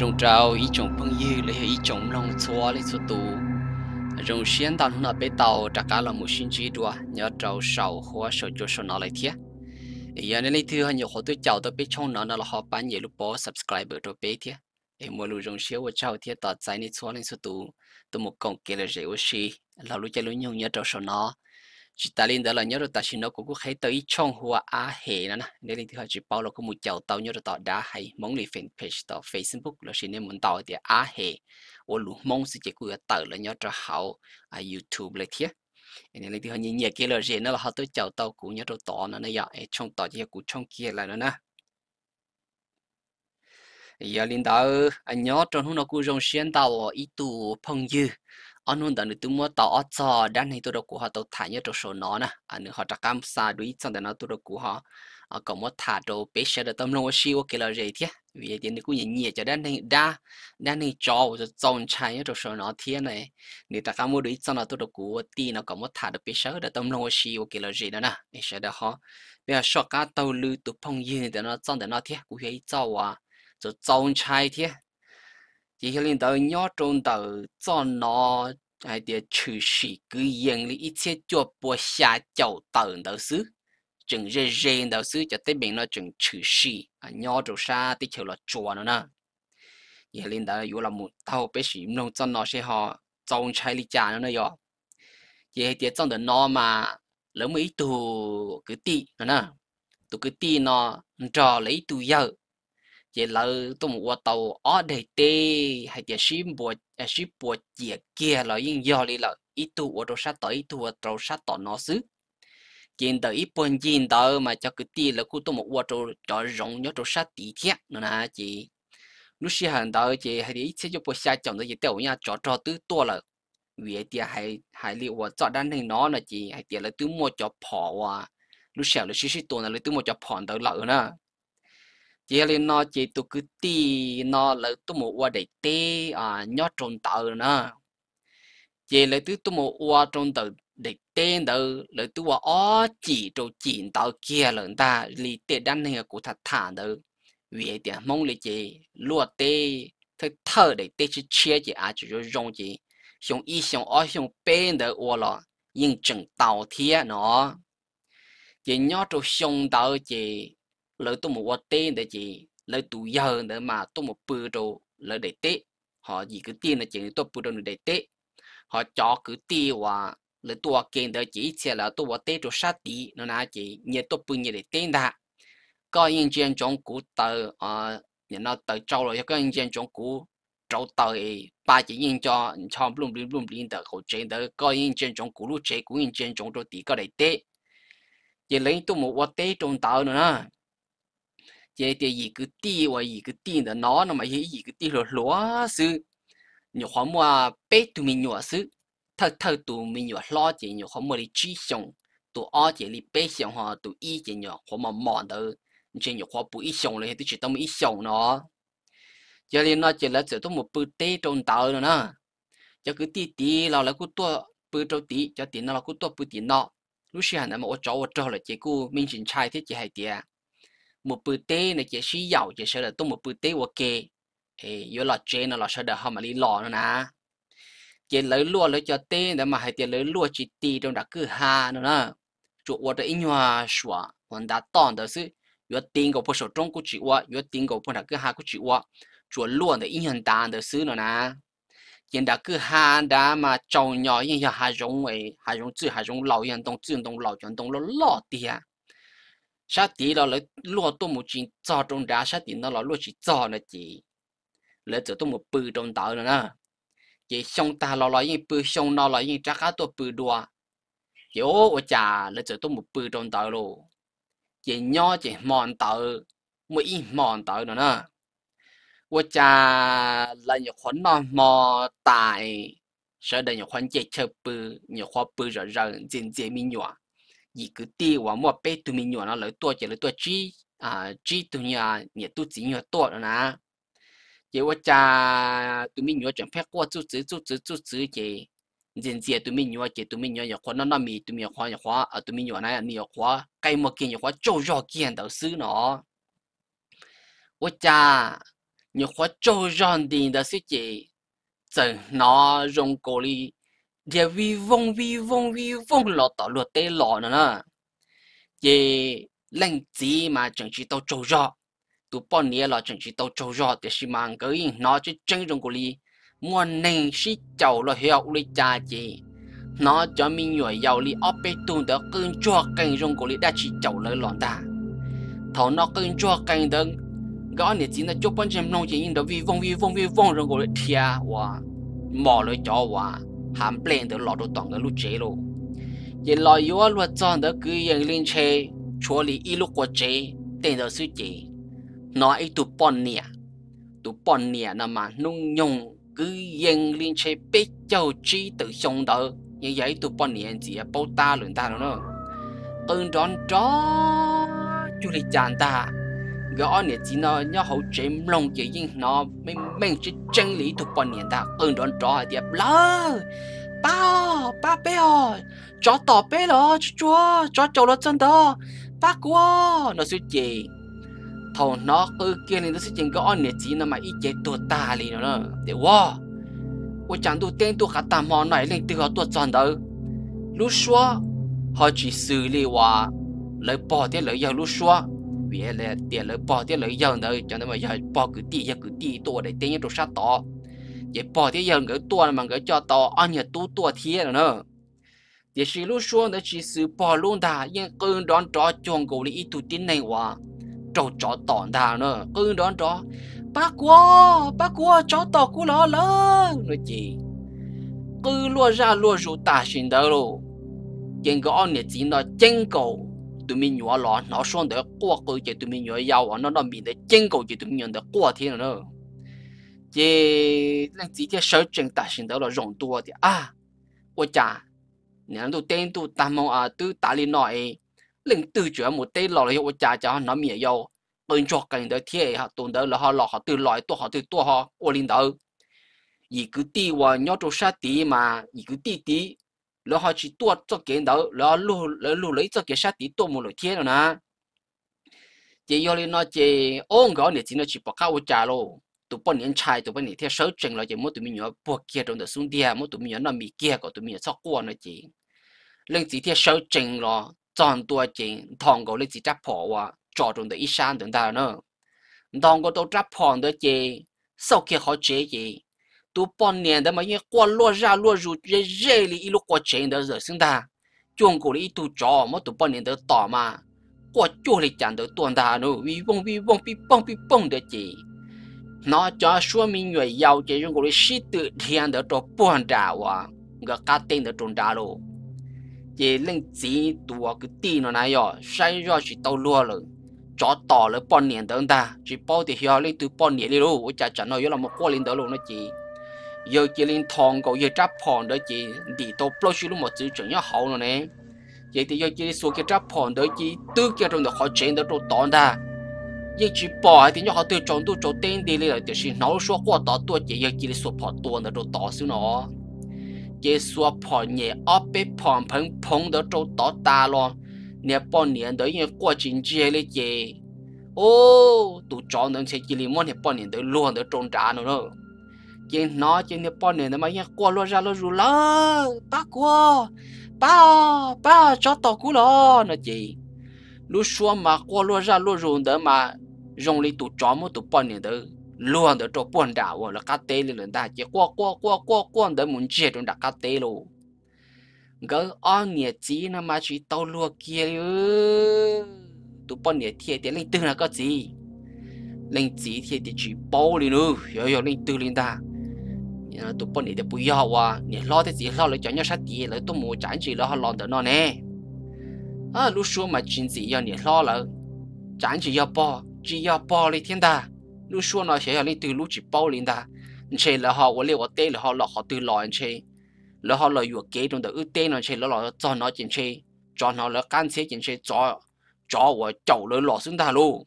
rong trao ý chồng phong yêu lấy ý chồng lòng xóa lấy xóa tù rong xiên tao nó bé tàu trả cả là một sinh chi đua nhớ trâu sầu hoa sầu cho sầu nó lại thiết ý anh lấy thứ anh nhớ họ tôi chào tôi biết trong nó nó là họ bán nhiều lúc bó subscribe tôi bé thiết em mua lù rong xiêu và chào thiết tao trái này xóa lên xóa tù tôi một công kia là dễ quá sĩ, là lúc chơi lúc nhung nhớ trâu sầu nó chỉ ta lên đó là nhớ được ta chỉ nó cũng có thấy tới trong hoa á hệ nữa nè nên thì họ chỉ bảo là có một chào tao nhớ được tàu đã hay mong lì fan page tàu facebook là xin em muốn tàu thì á hệ ô lũ mong sự chỉ của tàu là nhớ cho hậu à youtube lại thiết nên thì họ nhìn nhẹ cái là gì nó là họ tới chào tao cũng nhớ được tàu nó này giờ trong tàu chỉ cũng trong kia là nó nè giờ lên đó anh nhớ trong hôm nó cũng rong xuyên tàu ít tu phong dư anh hùng đàn tụi mua tàu ở cho đan này tụi đồ của họ tàu thả nhớ trong số nó nè à, anh họ chắc cam sa đuổi trong đàn nó tụi đồ của họ ở có một thả đồ bế xe đồ tâm lòng xí ok là gì thế vì thế tiền cũng nhìn nhẹ cho đan này đa đan này cho cho trong chai nhớ trong số nó thế này nếu ta cam mua đuổi trong là tụi đồ của ti nó có một thả đồ bế xe đồ tâm lòng xí ok là gì đó nè bế xe đó họ bây giờ sọ cá tàu lư tụi phong yên để nó trong để nó thế cũng thấy cho à cho trong chai thế chỉ hiểu linh tàu nhỏ trôn tàu cho nó hay để trừ sĩ cứ yên lý ít chế cho bộ xa chậu tàu đầu xứ chừng rê rê đầu xứ cho tới bên nó chừng trừ sĩ à nhỏ trâu xa tới chiều là chùa nữa nè chỉ hiểu linh tàu yếu là một tàu bé sĩ nông cho nó sẽ họ trông chạy lý cha nữa nè yo chỉ hiểu để trong đó nó mà lỡ mấy tù cứ tì nữa nè tù cứ tì nó cho lấy tù yêu chỉ là tôi một tàu ở đây tê hay chỉ ship bộ à, ship bộ chỉ kia là những do đi là ít tu ở đâu sát tới ít tu ở đâu sát tới nó xứ trên tới ít bốn trên tờ mà cho cái tê là cô tôi một ở đâu cho rộng nhớ đâu sát tỷ thiệt nữa nè chị lúc xí hàng tờ chị hay ít xe cho bộ xa chồng tới chị tàu nha cho cho tứ to là vì tê hay hay liệu ở chọn đan thành nó là chị hay tê là tứ mua cho phò à lúc xẻo là xí xí tuần là tứ mua cho phò tới lợ nữa chỉ là nó chỉ tu cứ ti nó là tụ một qua để tê à nhót trộn tự nữa chỉ là tụ tụ một qua trộn tự để tê đầu là tụ qua ó chỉ trộn chỉ tự kia lần ta lì tê đan hình của thật thả đầu vì thế mong lì chỉ lúa tê thật thở để tê chỉ chia chỉ à chỉ cho rong chỉ xong y xong ó xong bên đó qua là nhưng chẳng tàu thiệt nó chỉ nhót trộn xong tự chỉ lỡ tôi một vật tên để chị lỡ tụ giờ nữa mà tôi một bữa đồ lỡ để tệ họ gì cứ tiền là chỉ tôi bữa đồ để tệ họ cho cứ tiền và lỡ tôi kiện để chị sẽ là tôi vật tệ đồ sát tí nó là chị nhớ tôi bữa nhớ để tên đã có những chuyện trong cụ tờ à nhà nó tờ trâu rồi có những chuyện trong cụ trâu tờ ba chỉ những cho cho blum blum blum blum tờ khẩu chuyện tờ có những chuyện trong cụ lúc chế cũng những chuyện trong đồ tí có để tệ giờ lấy tôi một vật tệ trong tờ nữa chế tiền gì cứ ti và gì cứ ti là nó nó mà gì cứ ti rồi lúa sư nhiều khó mua bé tụi mình nhỏ sư thật thật tụi mình nhỏ lo chỉ nhiều khó mua đi chi xong tụi ở chỉ đi bé xong họ tụi y chỉ nhỏ khó mà mòn đó chỉ nhiều khó bù y xong rồi thì chỉ tao mới xong nó giờ nên nó chỉ là chỉ tôi một bự tê trong tàu rồi nè cho cứ ti ti là là cứ tua bự trâu tí cho tiền nó là cứ tua bự tiền nọ lúc xưa hàng này mà ô cháu ô cháu là chỉ cứ mình chỉ trai thế chỉ hay tiền một bữa tê này chỉ sĩ giàu chỉ sợ là tôi một bữa tê ok thì yếu là chế nó là sợ là họ mà lý lò nữa nè chỉ lấy luôn lấy cho tê để mà hay tiền lấy luôn chỉ tì trong đã cứ ha nữa nè chỗ ở đây nhòa sủa còn đã tòn đó chứ yếu tiền của phần số trong của chị wa yếu tiền của phần đã cứ ha của chị wa chỗ luôn để yên hiện tàn đó chứ nữa nè hiện đã cứ ha đã mà trồng nhỏ như hà giống ấy hà giống chữ hà giống lâu yên đông chữ đông lâu yên đông lâu lọ tiền sa tí đó là lúa tôi một chuyện cho trong đá sa tí nó là lúa chỉ cho nó chỉ lỡ chỗ tôi một bự trong tàu nữa nè chị xong ta lo lo như bự xong nó là như chắc cá tôi bự đua chị ô ô chà lỡ chỗ tôi một bự trong tàu luôn chị nhỏ chị mòn tàu một ít mòn tàu nữa nè ô cha là những khoản nó mò tài sợ đây những khoản chị chơi bự những khoản bự rồi rồi dần tiền mình nhỏ gì cứ ti và mua bé tụi mình nhỏ nó lấy tua chỉ lấy tua chi à chi tụi nhà nhà tụi chỉ nhỏ tua đó nè chỉ ว่าจะตัวมิญญาจังเพ็กว่าจุดซื้อจุดซื้อจุดซื้อเจเจนเสียตัวมิญญาเจตัวมิญญาอยากคว้านั่นนั่นมีตัวมีอยากคว้าอยากคว้าเออตัวมิญญาเนี่ยนี่อยากคว้าใกล้มาเกี่ยอยากคว้าโจยอเกี่ยนเดาซื้อเนาะว่าจะอยากคว้าโจยอนดีเดาซื้อเจ整拿用过哩 giờ vi vong vi vong vi vong lọt tỏ lọt tê lọ nữa nè giờ lệnh gì mà chẳng chỉ tao trâu rõ tụ bọn nia là chẳng chỉ tao trâu rõ để xí mang cái nó chứ chân trong của li mua nền xí chầu là hiệu li cha chị nó cho mình nhồi dầu li ốp bê tùng đỡ cơn chua cành trong của li đã chỉ chầu lời lọn ta thầu nó cơn chua cành đỡ gõ nè chỉ là chụp bọn chém nông chỉ nhìn đó vi vong vi vong vi vong trong của li thia wow mò lời chó wow hàm plane từ lọt đồ tòng đó lúc chế lô giờ lo yếu luật chọn đó cứ yên linh chế chúa lì ít lúc quá chế tên đó suy chế nó ấy tụ bọn nè tụ bọn nè nó mà nung nhung cứ yên linh chế bế châu chi tự xong đó như vậy tụ bọn nè chỉ bao ta lượng ta nữa ơn đón chó chú lý chàng ta gõ nè chỉ nó nhớ hậu chế lòng chỉ riêng nó mình mình chỉ chân lý thuộc bọn niệm ta ơn đón trò thì lỡ ba ba bé ơi chó tỏ bé đó chú chúa cháu nó chân đó ba quá nó suy chị thầu nó cứ kia nên nó suy chị gõ nè chỉ nó mà ít chế tụt ta liền nó để wow tôi chẳng đủ tên tôi khá tạm mò này lên từ họ tôi chọn đâu lúc xưa họ chỉ xử lý hòa lời bỏ thế lời giàu lúc xưa bé là tiền lợi bỏ tiền lợi dân đấy cho nên mà giờ bỏ cứ tí giờ cứ tí to để tiền cho sát to giờ bỏ tiền dân cái to mà cái cho to anh nhà tu to thiệt nữa thì sự xuống đó chỉ bỏ luôn đã nhưng cơn đón đó chọn cầu lý ít tu tin này trâu chó tỏn đã nữa cơn đón đó bác quá bác quá chó tỏ cú lo lơ nói cứ lua ra lua rủ ta xin đó nhưng cái ông này chỉ nó chân cầu tụi mình nhỏ lọ nó xong được qua cô chị tụi mình nhỏ giàu nó nó mình để chân cầu chị tụi mình nhỏ qua thiên nữa chị nên chỉ cái sở trường đã sinh đó là rộng tua thì à ôi chà nếu tụi tên tụi ta mong à tụi ta lên nói lĩnh từ chuyện một tên lọ là ôi chà cho nó mỉa giàu bên cho cái đó thiên ha, tụi đó là họ lọ họ từ loại tua họ từ tua họ ôi linh đó ý cứ tí và nhau trong mà ý cứ tí tí lo họ chỉ tua cho kiến đâu lo lu lu lấy cho kiến sát tí tua một lối thiên rồi nè chỉ do lên nó chỉ ôn gõ này chỉ nó chỉ bỏ cao trả lô tụi bọn nhân trai tụi bọn này theo sáu trình là chỉ mỗi tụi mình nhỏ buộc kia trong đó xuống địa mỗi tụi mình nhỏ nằm bị kia của tụi mình nhỏ sóc qua nó chỉ lên chỉ theo sáu trình là chọn tua chỉ thằng gõ lên chỉ chấp phò và trò trong đó ít sáng tụi đó nữa Thằng gõ tụi chấp phò đó chỉ sau khi họ chế gì 都半年的嘛，因为过落日落入这热里一路过钱的热生的，中国的一度早么都半年的到嘛，过就里讲的多大呢？微蹦微蹦比蹦比蹦的起，那这说明月要这中国的十多天的都半大哇，个卡定的中大喽，这令钱多个地呢那样，山药是到落了。cho tỏ là bọn nền đó ta chỉ bao thì hiểu lên từ bọn nền đi luôn chả chẳng nói là một qua lên đó luôn nó chỉ giờ chỉ lên thòng cậu giờ chấp phòn đó chỉ đi tàu bơ xí luôn một chữ chuẩn nhất hậu rồi nè vậy thì giờ chỉ số cái chấp phòn đó chỉ tư kia trong đó khó chén đó trong tòn đã. giờ chỉ bỏ thì nhau họ tự chọn tự chọn tên đi là được xin nói số qua tỏ tua chỉ giờ chỉ số phò tua đó trong tỏ xíu nó chỉ số phò nhẹ ấp bê phòn phồng phồng đó trong tỏ ta luôn. nè bao niên đó yên qua chính chỉ lấy chị ô tụ chọn đó sẽ chỉ liên muốn nè bao niên đó luôn đó trong trả nữa chị nó chị nè bọn nè mà nhá qua Lô ra Lô rù lơ ba qua ba ba cho tàu cú lo nè chị lúc xua mà qua Lô ra Lô rù đỡ mà rong li tụ chó một tụ bọn nè đỡ luôn đỡ cho bọn đảo là cá tê lên đà chị qua qua qua qua qua đỡ muốn chết trong đà cá tê luôn gỡ on nhẹ chí nó mà chỉ tàu lúa kia tụ bọn nhẹ thiệt thì lên tư là có gì lên chí thiệt thì chỉ bao liền nữa rồi rồi lên tư lên ta nhà ờ, tụ bọn này để bùi yêu à nhà lo thế gì lo lấy cho nhau sát tiền lấy mua chán chỉ lo họ lòn được nó nè à lúc xưa mà chính gì nhà nhà lo là chán chỉ yêu bỏ chỉ yêu bỏ lấy thiên đà lúc xưa nó sẽ là lấy từ lúc chỉ bỏ lên đà chế là họ quên lấy họ tê là họ là họ từ lo chế là họ là vừa kế trong đó ư tê nó chế cho nó chính chế cho nó là can cho cho họ chậu lấy lọ xuống luôn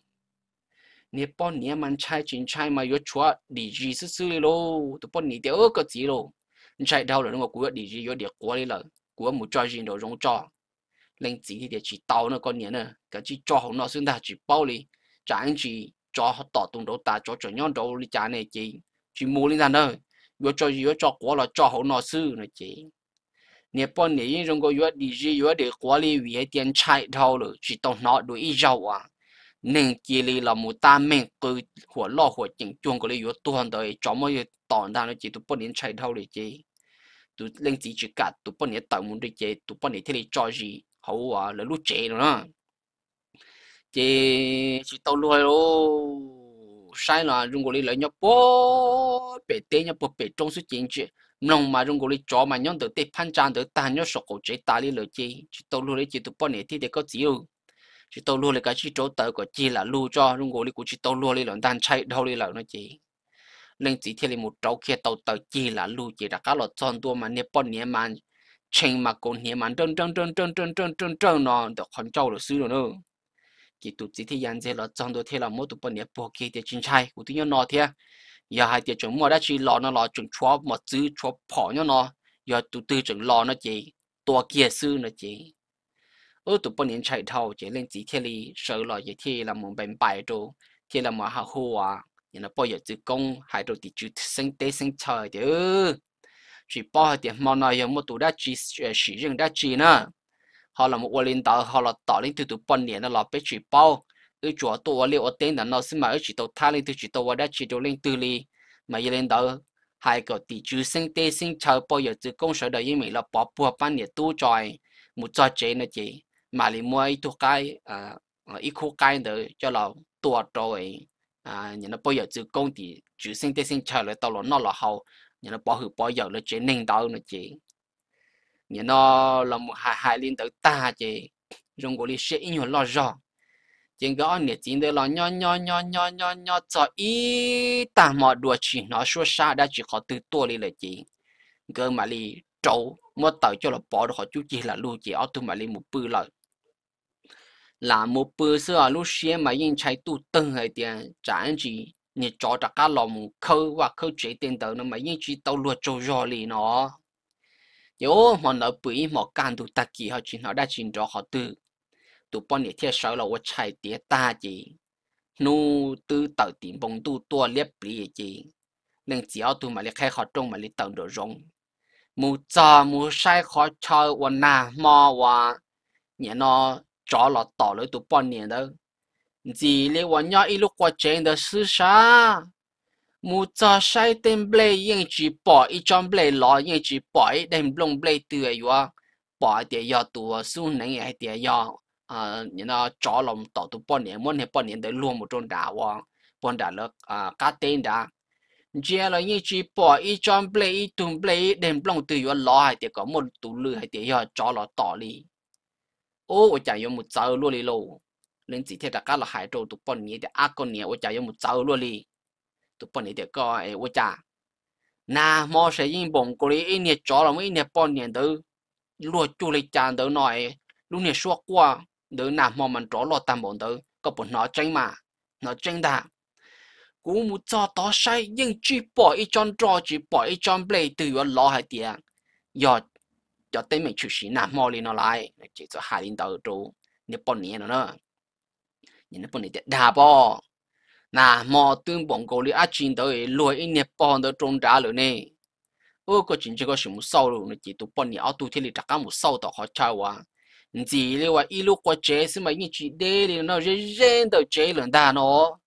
你帮你们拆钱拆嘛，要出地址是是咯，都帮你掉个字咯。你拆掉了，那个古地址要掉过来了，古木抓人就容抓，令自己的去刀那个年呢，个去抓好那孙他去包里，咱去抓好打动到打抓怎样到你家那去去摸你那呢，要抓要抓过了抓好那孙那去。你帮你用个要地址要掉过来，为点拆掉了，去到哪都一招啊。nên kia li là một ta mẹ cứ หัวลอกหัวจิงจวงก็เลยอยู่ตัวนั่นเลยจอมอยู่ตอนนั้นเลยจีตุปนิชัยเท่าเลยจีตุเล่นจีจีกัดตุปนิต่อมุนเลยจีตุปนิที่เลยจอจีเขาว่าเลยรู้เจแล้วนะจีจีตัวรวยโอ้ใช่ละจงก็เลยเลยเนี่ยปุ๊บเป็ดเตี้ยเนี่ยปุ๊บเป็ดจงสุดจริงจี nông mà rung gối chó mà nhóm tới tết phan trang tới tan nhớ sọc cổ chế ta đi lời chi chỉ tàu lúa đấy chỉ tụ bọn này thì để có gì đâu chỉ tàu lua là cái chỉ chỗ tới của chỉ là lưu cho luôn ngồi đi của chỉ tàu lua đi lần đàn chạy đâu đi là nó chỉ nên chỉ là một trâu kia tàu tới chỉ là lưu chỉ là cái lọt tròn tua mà nếp bọn nếp mà chênh mà còn nếp mà trơn trơn trơn trơn trơn trơn trơn trơn nó được con trâu được xứ rồi nữa chỉ tụt chỉ thiên dàn dê là tròn tua thiên là mỗi tụ bọn nếp bộ kia thì chính trai của nhớ nó thế giờ hai tiệt chúng mua đã chỉ lọ nó lọ chúng chúa mà chữ chúa bỏ nhớ nó giờ tụt tư chúng lọ nó chỉ tua kia sư nó chỉ ở tụ năm chạy thâu chỉ lên chỉ thề lý sợ lo chỉ thề là muốn bên bài đồ thề là muốn học hoa à. nhưng nó bây giờ tự công hai đồ thì chữ sinh tế sinh trời thì ư chỉ bỏ tiền mà nói giờ một tụ đã chỉ sử dụng đã chỉ nữa họ là một quan linh đạo họ là tạo lên từ từ bốn năm nó là bị chỉ bao ở chỗ tổ liệu ở tên là nó xin mà ở chỉ tổ thay lên từ chỉ tổ đã chỉ tổ lên từ li mà giờ lên đạo hai cái tỷ chú sinh tế sinh chờ bao giờ từ công sở đời yên mình là bỏ bùa ban nhiệt tu trời một trò chơi nữa chị mà lì mua ít thuốc cái à ờ, ít khô cái đó cho là tua rồi à nhìn nó bao giờ chữ công thì chữ sinh tế sinh chờ lại tao là nó là hậu nhìn nó bỏ hử bỏ giờ nó chỉ nâng đau nó chỉ nhìn nó là một hai hai liên tới ta chỉ dùng của lì sẽ nhiều lo rõ chính cái nè chính đây là nho nho nho nho nho nho cho ý ta mà đùa chỉ nó xua xa đã chỉ có từ tua lì là chỉ cơ mà lì trâu mua tàu cho là bỏ được họ chú chỉ là lưu chỉ ở tu mà lì một bự lợi là một bữa sữa lúc xưa mà yên chạy tu tân hay tiền chẳng chỉ như, cho trả cá lòng khâu và khâu chế tiền đầu nó mà yên chỉ tàu luật cho rõ lì nó yo mà nó bữa mà can tu ta kỳ họ chỉ họ đã chỉ rõ họ tự tu bọn nhị thiết sáu là 我 chạy tiền ta chỉ nu tư tàu tiền bông tu tua liếp bì chỉ nên chỉ ở tu mà liếc khai họ trong mà liếc tàu đồ rong mu cha mu sai khó chơi và nà mò và nhẹ nó cho là tỏ lưỡi tụ bọn nè đâu chỉ lấy quả nhau ít lúc quả chén đó sư sa cho sai tên ble yên chỉ bỏ ít trong ble lọ yên chỉ bỏ ít đem lông ble từ ấy quá bỏ tiền giờ tụ su nãy à nhìn nó cho lòng tỏ tụ bọn nè muốn hệ bọn nè luôn một trong đá vong bọn đá lực à cá tên chỉ là những chỉ bỏ ít trong ble ít tung ble đem lông từ ấy lọ hay tiền có một tụ lư hay tiền giờ cho lọ tỏ li ô ở chạy yêu một cháu luôn đi lô lên chỉ thế là cả là hải trâu tụi bọn nhỉ để ác con nhỉ ở chạy yêu một cháu luôn đi tụi bọn nhỉ để coi ấy ở chạy na mò sẽ yên bồng cô ấy nhỉ chó là mấy nhỉ bọn nhỉ tử luo chú lịch chàng tử nói luôn nhỉ suốt qua tử na mò mình chó lo tam bọn tử có bọn nó tranh mà nó tranh đã cú một cho đó say nhưng chỉ bỏ ít chọn trò chỉ bỏ ít chọn play từ vừa lo hai tiếng giờ cho tên mình chú sĩ nà mò lên nó lại chỉ cho hai linh tàu trụ nếu bọn nhẹ nó nữa nhìn nó bọn nhẹ đà bò nà mò tương bọn cô li ác chín tới lùi in nè bọn tới trông trả rồi nè ô có chính chỉ có sự một sau rồi nó chỉ tụ bọn nhẹ ở tụ thế li chắc cả một sau tàu khó chơi quá chỉ li ว่า一路过节是嘛？你去得了，那人人都接了他喏。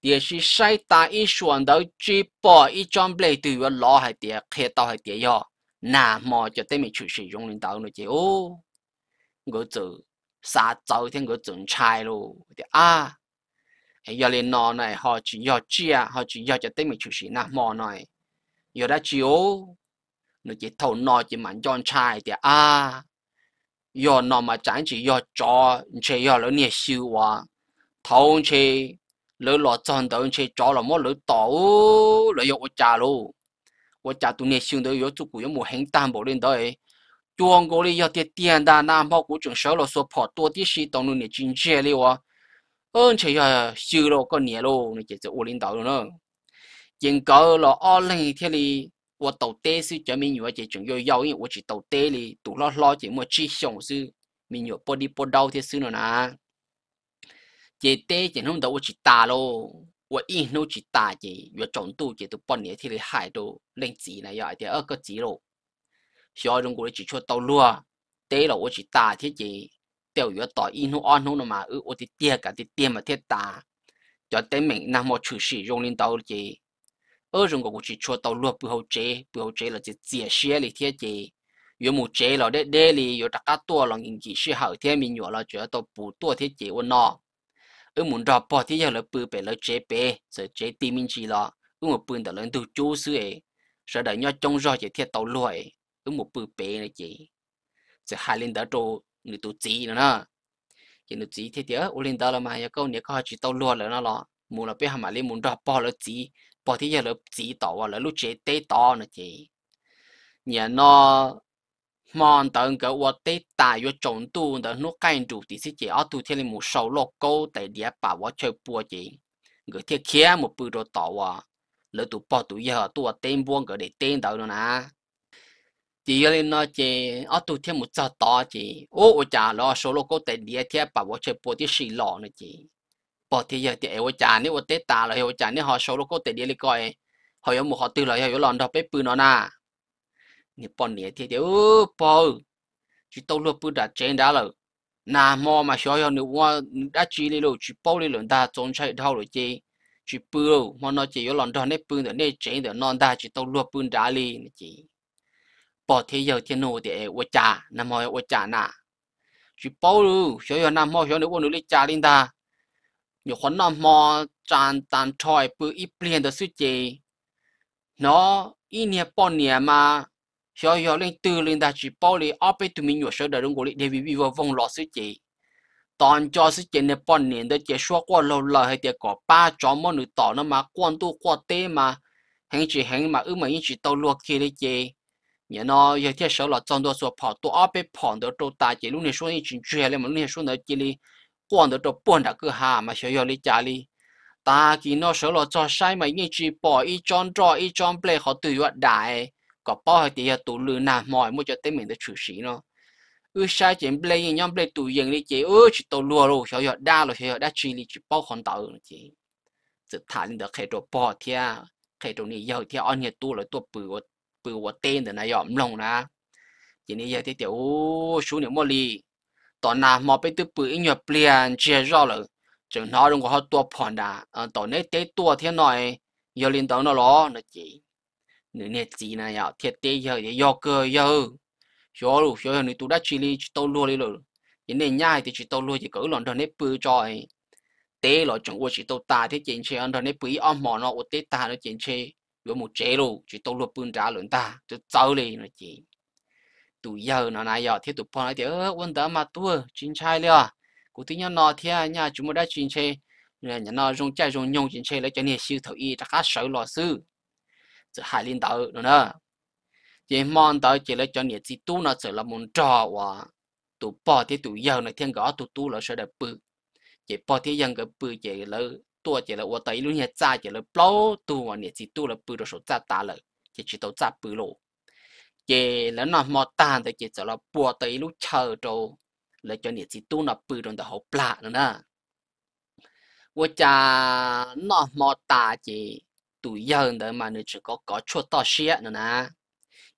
也是晒大一双到嘴巴一张不来，对我老还点，开刀还点要。nà mò cho tên mình chủ sử dùng lên tàu nó chỉ ô ngỡ chữ xa cháu thì ngỡ chuẩn trai luôn thì à giờ lên nọ này họ chỉ giờ chia à? họ chỉ giờ cho tên mình chủ sử nà mò này giờ đã chiếu nó chỉ thầu nọ chỉ mạnh chọn trai thì à giờ nọ mà chẳng chỉ giờ à. cho chỉ giờ lỡ nhiệt siêu quá thầu chỉ lỡ lọ chọn đầu chỉ cho là mỗi lỡ tàu lỡ yêu cha luôn 我家都年想到要做股，要么很淡薄领导诶。中国哩要点点单呐，毛股种少了说跑多的是当中的经济哩哇。嗯，这要修了个年咯，你就是我领导了呢。研究了二零天哩，我到底是证明有一种要要因，我只到底哩，读了老节目只想是民有不离不道的事了呐。这底前弄到我只打咯。我印度去打劫，越中度劫都半年天的海都能几呢？要一点二个几喽。小中国的只出道路啊，对了，我去打天劫，钓鱼打印度安弄了嘛，呃，我的爹个的爹嘛天打，要对面那么出事，容易到劫。ở trong cuộc chỉ cho tàu luật bữa hậu chế bữa hậu chế là chỉ chia sẻ lý thiết chế yếu một chế là để để lý yếu đặc cá tua là chỉ sự hậu mình nhỏ là chỉ tàu bù tua thiết chế của nó ở muốn đọc bỏ thì giờ là bự bể là chế bể rồi chế tim mình chỉ lo ở một bự đó là đủ chú sư ấy rồi đợi nhau trông rồi chỉ thiết tàu lội ở một bự bể này chị rồi hai lên đã trâu người tụ chỉ nữa nè chỉ người chỉ thế tiếc ở lên đó là mà nhà câu nhà câu chỉ tàu lội là nó lo muốn là biết hàm mà lên muốn đọc bỏ là chỉ bỏ thì giờ là chỉ tàu là lúc chế tế tàu nữa chị nhà nó mòn tận cái vật tế tài vô trộn tu tận nước canh chủ tí sĩ chỉ ở tu thiên linh một sầu lô cô tại địa bà võ chơi bùa chỉ người thiết kế một bự đồ tỏ à lỡ tụ bỏ tụ giờ tu ở tên buông gỡ để tên tao rồi nè chỉ vô lên nói chỉ ở tu thiên một giờ tỏ chỉ ô ô chả lo sầu lô cô tại địa thiết bà võ chơi bùa tí sĩ lọ nữa chỉ bỏ thì giờ thì ô chả nếu ô tế tà là ô chả nếu họ sầu lô cô tại địa lý coi họ có một họ tư lời họ có lòn đó bếp bự nó nè 你帮你爹爹哦包，去到了不打真打了，那么嘛小小你我打起来了，去包里轮打中菜套了去，去包了，我那只有轮到那包的那真的那打去到了不打哩那只，包天有天弄的我家，那么我家那，去包了小小那么小你我努力家里打，有混那么站单菜不一边的世界，喏一年半年嘛。lên lên từ chỉ bảo mình để vì 小小零头零大只包里二百多米月收的中国里，David Vivo 风老司机。当家是今年半年的结束过 lâu lâu hay tiệt có ba chó món nữ tỏ nó mà quan tu qua tế mà hình chỉ hình mà ư mà những chỉ tàu luộc kia đấy chị nhớ nó giờ thiết sở là trong đó số 跑 tu ở bên 跑 đó trâu ta chị lúc này xuống những chuyện chuyện này mà lúc này xuống đó chị đi quan đó trâu buồn đã cứ hà mà sợ giờ đi trả đi ta kỳ nó sở là cho sai mà những chỉ bỏ ít chọn trò ít chọn play họ tự hoạt đại có bao thì tụ lừa nà mọi mua cho tới mình để chủ sĩ nó ư sai chỉ play nhóm play tụ dừng đi chị ư chỉ tụ lừa rồi hiểu hiểu đa rồi hiểu đã chỉ đi chỉ bao con tàu nữa chị chỉ thả lên được khai đồ bỏ thia khai đồ này giàu thia ăn nhiều tụ rồi tụ bự bự quá tên để này dòm lòng nè chị này giờ thì tiểu số nhiều mua li tòn nà mò bây tụ bự nhiều play à, chia rõ rồi chừng nó đừng có họ tụ phòn đã ờ, tòn này tế tụ thế này giờ liên tàu nó lo nó chị nếu nè chị này à thiệt tế giờ để do cơ giờ cho lu cho nếu tôi đã chỉ li tao luôn đi rồi thế nên nhai thì chỉ tao luôn chỉ cỡ lần thôi nè bự cho tế tê lo chẳng qua chỉ tao ta thế chuyện chơi anh đó nếp bự ông mò nó tế ta nó chuyện chơi rồi một chế lu chỉ tao luôn bưng trả lợn ta tôi tao đi nè chị, tụi giờ nó này giờ thế tụi phong nói thế ơ quân mà tua chính trai liền cụ tí nhau nó thế nhà chúng mới đã chính chơi nhà nó dùng chạy dùng nhung chính chơi lấy cho nè siêu thầu y chắc khá sợi lo sư จะหายลินเตอร์เนอะเจมอนเตอร์เจเลยจนเนี่ยจีตู้น่ะจะละมุนจอวะตัวปอที่ตัวยาวในเทียงก็ตัวตู้เราเสด็จปืนเจปอที่ยังก็ปืนเจเลยตัวเจเลยว่าตีลุเนี่ยจ้าเจเลยเปล่าตัวเนี่ยจีตู้เราปืนเราสดจ้าตาเลยเจจีตัวจ้าปืนโลเจแล้วน่ะมอตานแต่เจจะเราปัวตีลุเชอโจเลยจนเนี่ยจีตู้น่ะปืนโดนแต่หัวปลาเนอะว่าจะน่ะมอตาเจ tụ yên đời mà nó chỉ có có chua to xía nữa nà,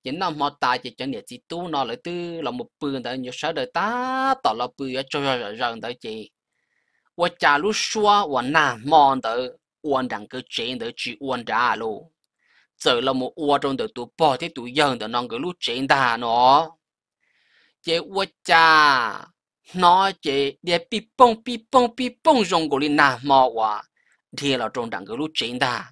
những năm mà ta chỉ cho nhiệt chỉ tu nó lại tư là một bữa đời nhiều sáu đời ta tỏ là bữa cho rồi rồi đời chị và cha lúc xua và nà mòn đời, uốn đằng cứ chuyện đời chỉ uốn ra luôn giờ là một uốn trong đời tụ bỏ thế tụ yên đời nó cái lúc chuyện ta nó chị và cha nó chị để bị bông bị bông bị bông trong cái nà mò và thì là trong đằng cái lúc chuyện ta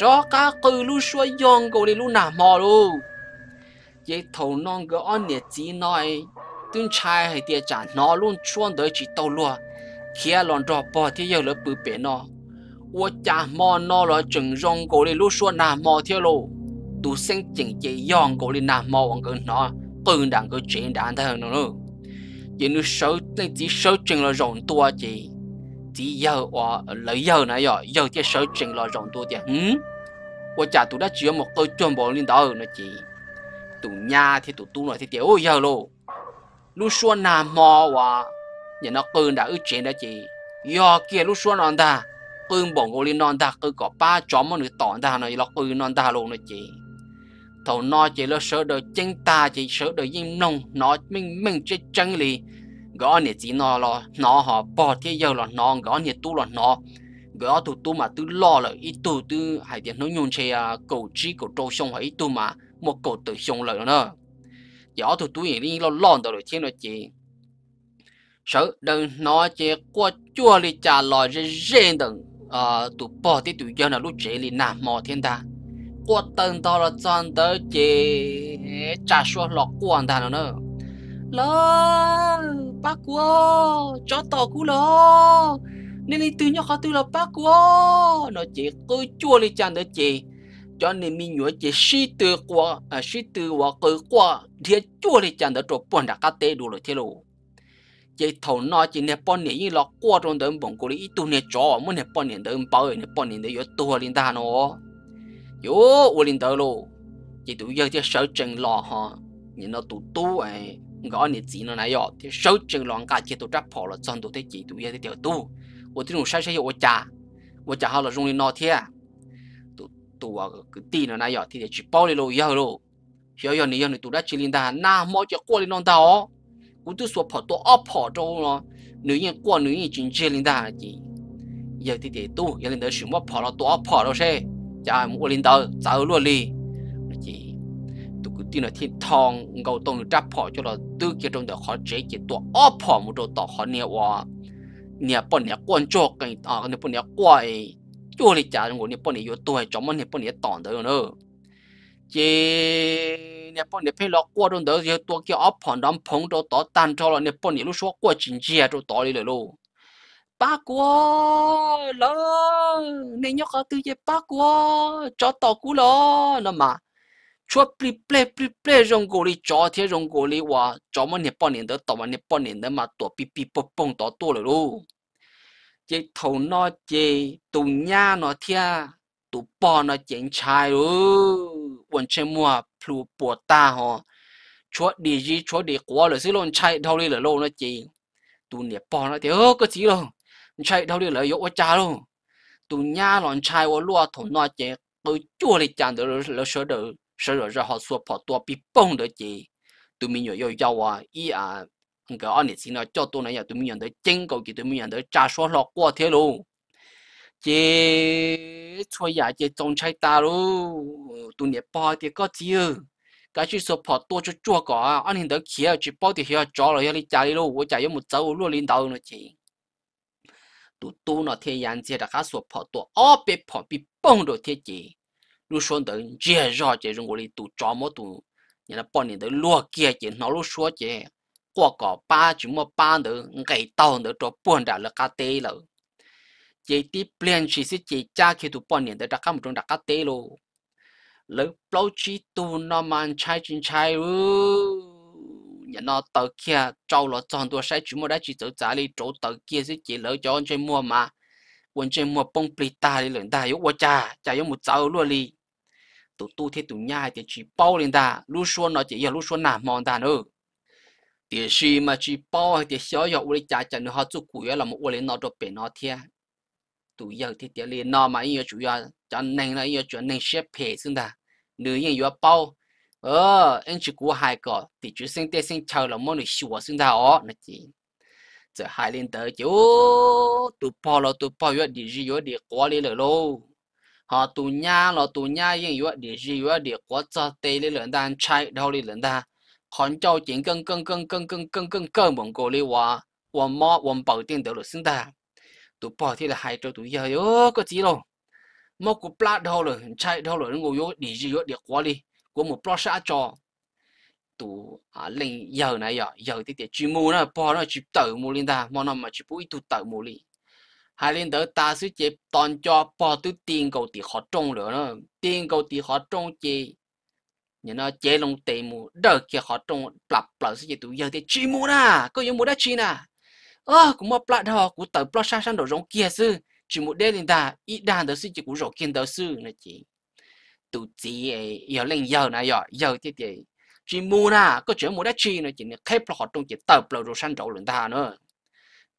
cho cá cư lu xuôi yong cô đi lu nà mò lu ye thầu non cái anh nhiệt chị nói tuân trai hay tiệt trả nó luôn chuông tới chỉ tàu lúa kia lòn trò bò thì giờ lỡ bự bể nó wo cha mò nó là chừng rong cô đi lu xuôi nà mò theo lu tu sinh chừng chỉ yong cô đi nà mò ông cỡ nó cư đàn cỡ chuyện đàn thơ nào nữa ye nu sớ nên chỉ sớ chừng là rộng tua chỉ chỉ giờ ở lấy giờ này rồi giờ chỉ sớ chừng là rộng tua thì hứng 我家都 đã chỉ một tôi chuẩn bộ lên đó nó chỉ tụ nhà thì tụ tu nói thì tiểu ôi giờ lô lúc xưa nà mò quá nhà nó cơn đã ước chuyện đó chị do kia lúc xưa non ta cơn bổng ngồi lên non ta cơn có ba chó mà người tỏn ta nói là cơn non ta luôn nó chị thầu nó chỉ là sợ đời chân ta chỉ sợ đời yên nông nó mình mình chết chân lì gõ nè chỉ nó là nó họ bỏ thế giờ là nó gõ nè tu là nó gỡ tụ tu mà tự lo là ít tụ tự hải tiền nó nhung xe à cầu trí cầu trâu xong hay tụ mà à, một cầu tự xong lợi nữa giờ tụ tu hiện đi lo lo đó rồi thiên nó chị sợ đừng nói chị qua chua đi trả lời rất riêng đừng à tụ bỏ thì tụ giờ là lúc chế đi nằm mò thiên ta qua tầng đó là chọn tới chị trả số lọ quan ta nữa lỡ bác cô cho tàu cú lỡ li từ nhỏ nhóc tu là bác quá nó chỉ cứ chua lên chân được chị cho nên mình nhớ chỉ sĩ tử quá à sĩ tử quá cứ quá thì chua lên chân được chỗ bọn đã cắt tê đủ rồi thế luôn chỉ thầu nó chỉ nè bọn nè như là quá trong đời bọn cô li tu nè chó muốn nè bọn nè đời bảo nè bọn nè đời tu liền ta nó yo u liền đời luôn chỉ tụi giờ thì sợ chừng lo hả nhìn nó tụi tu ấy gọi nè chỉ nó này yo thì sợ chừng lo cả chỉ tụi trap phò là chọn tụi thế chỉ tụi giờ thì tiểu tu 我这种晒晒我家，我家好了容易闹天，都都我个地呢那要天天去包里喽，要喽，要要你要你都在吉林的，那毛就过来弄到哦，我都说跑到二跑中了，女人过女人进吉林的，要天天都要你那什么跑了多跑了噻，家我领导走路哩，这都个地呢天堂，我懂了，这跑就了都集中的好这些多二跑么着到好你哇。เนี่ยปนเนี่ยกวนโจกไอ้อ่าเนี่ยปนเนี่ยกวยจู่เลยจ่างูเนี่ยปนเนี่ยอยู่ตัวจอมันเนี่ยปนเนี่ยตอนเดียวเนอะจีเนี่ยปนเนี่ยพี่ล็อกกวนโดนเดียวตัวเกี่ยวอัพผ่อนดำพงโดต่อตันเท่าไรเนี่ยปนเนี่ยรู้ชัวกวนจินเจียโดต่อเลยเลยลูกป้ากัวแล้วในยกเขาตื่นเจ็บป้ากัวจอต่อกูล้อนะมา chúa ple ple ple ple rong gò li cho thế rong gò li wa cho mà nhật bản đó tao mà nhật bản đó mà tổ pi pi bông bông đó tổ rồi luôn chế thầu nó chế tụ nhà nó thia tụ bò nó chén chai rồi quần chen mua plu bò ta ho chúa đi gì chúa đi qua rồi xí luôn, chai đâu đi là lô nó chế tụ nhật bản nó thế ơ có gì luôn, chai đâu đi là yếu quá cha luôn tụ nhà lon chai quá lúa thầu nó cái tôi chua đi chàng được rồi sửa được sợ rồi họ xua bỏ tua bị bông được gì tụi mình nhớ yêu à ý à cái anh xin nó cho tôi này giờ tụi mình nhận tới chân cầu kì tụi mình nhận tới trà số lọt qua thế luôn chị thôi giờ chị trông chạy ta luôn tụi này bỏ thì có gì cái chuyện số bỏ tôi cho chua cả anh hiện được kia chỉ bỏ thì hiểu cho rồi đi chạy luôn tôi chạy một cháu luôn lên đầu nữa chị tụi tôi nó thế gian chị đã khá số bỏ tôi ở bên bỏ bị bông được thế chị lúc xuống tới chia rõ chế rừng của đi tụ cho mỗi tụ như là bọn này tới kia chế nó lúc xuống chế qua có ba chỉ một ba nữa ngày tàu nữa cho buồn đã là cá tê lợ chế tiếp liền chỉ sẽ chế cha khi tụ bọn này tới đặt cá một trong đã cá tê lô lỡ bao chi tụ nó mang chai chín chai ư nhà nó tàu kia trâu lọ tròn tua sai chỉ một đã chỉ tới giá đi chỗ tàu kia sẽ chế lỡ cho anh chơi mua mà quân chơi mua bông plita đi lợn đại yếu quá cha cha yếu một cháu luôn đi tu tu thế tu nhà thì chỉ bao lên ta lúc xuân nó chỉ giờ lúc xuân nào mòn ta nữa thì khi mà chỉ bao thì xóa giờ uống trà chân nữa họ chúc cùi là một uống nó cho bể nó thia tu giờ thì tiền liền nó mà yêu chủ yếu cho nên là yêu chủ nên xếp phe xưng ta nữ nhân yếu bao ờ anh chỉ cú hai cái thì chú sinh tết sinh chào là mỗi người sửa xưng ta ó nó chỉ giờ hai lên tới chú tu bao là tu bao yếu đi gì yếu đi quá đi rồi họ tù nha lọ tù nha yên yếu địa gì yếu địa quá cho tê lên lần đàn chạy đau lên lần đàn, còn cho chính cân cân cân cân cân cân cân cân bọn cô li wa wa mò wa bảo tiền được sinh ta tụ bỏ thì là hai trâu tụ giờ yếu có gì đâu một cú plát đau rồi chạy đau rồi ngồi yếu địa gì yếu địa quá đi của một plát xã trò tụ à linh giờ này giờ giờ thì tiệt chỉ mua nó bỏ nó chỉ tự mua lên ta mà nó mà chỉ bui tụ tự mua liền hai lên tới ta sẽ chế toàn cho bỏ tu tiền cầu thì họ trông rồi nó tiền cầu thì họ trông chế nhưng nó chế lòng tệ mù đỡ kia họ trông lập lập sẽ chế tụ giờ thì chi mù na có những mù đã chi na ơ cũng mà plat họ cũng tới plat sa sang đồ rong kia sư chỉ một đêm ta ít đàn đó sư chế cũng rộng kiên đó sư nè chị tụ chỉ ấy giờ lên giờ này giờ giờ thế thì chỉ mù na có chuyện mù đã chi nè chị nè khép họ trông chế tập lập rồi sang đồ lần ta nữa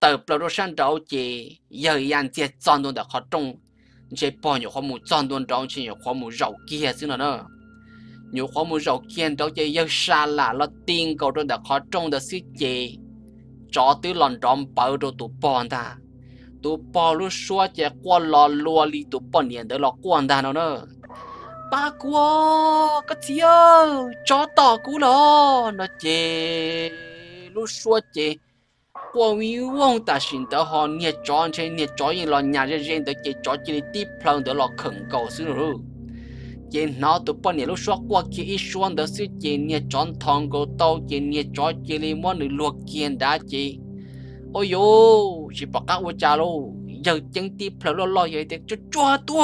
tờ bà rô sang đầu chỉ giờ yàn chỉ chọn đồn đã khó trông chỉ bỏ nhiều khó mù chọn đồn đó chỉ nhiều khó mù rậu kia chứ nó nữa nhiều khó mù rậu kia đó chỉ giờ xa là lo tiền cầu đồn đã khó trông đã xí chỉ cho tứ lòn tròn bảo đồ tụ bọn ta tụ bỏ lúc xua chỉ qua lò lùa li tụ bỏ niệm tới lò quan ta nó nữa ba qua cái gì cho tỏ cú nó nó chỉ lúc xua chỉ 国民翁大型的哈，你早上你早上了，伢子认得给早起的地 plan 的了肯高是喽。给拿到半年了，说过去一双的是给你转堂个刀，给你早起的么你落见大姐。哦哟，是把干我家喽，有真地 plan 了老爷的就抓多，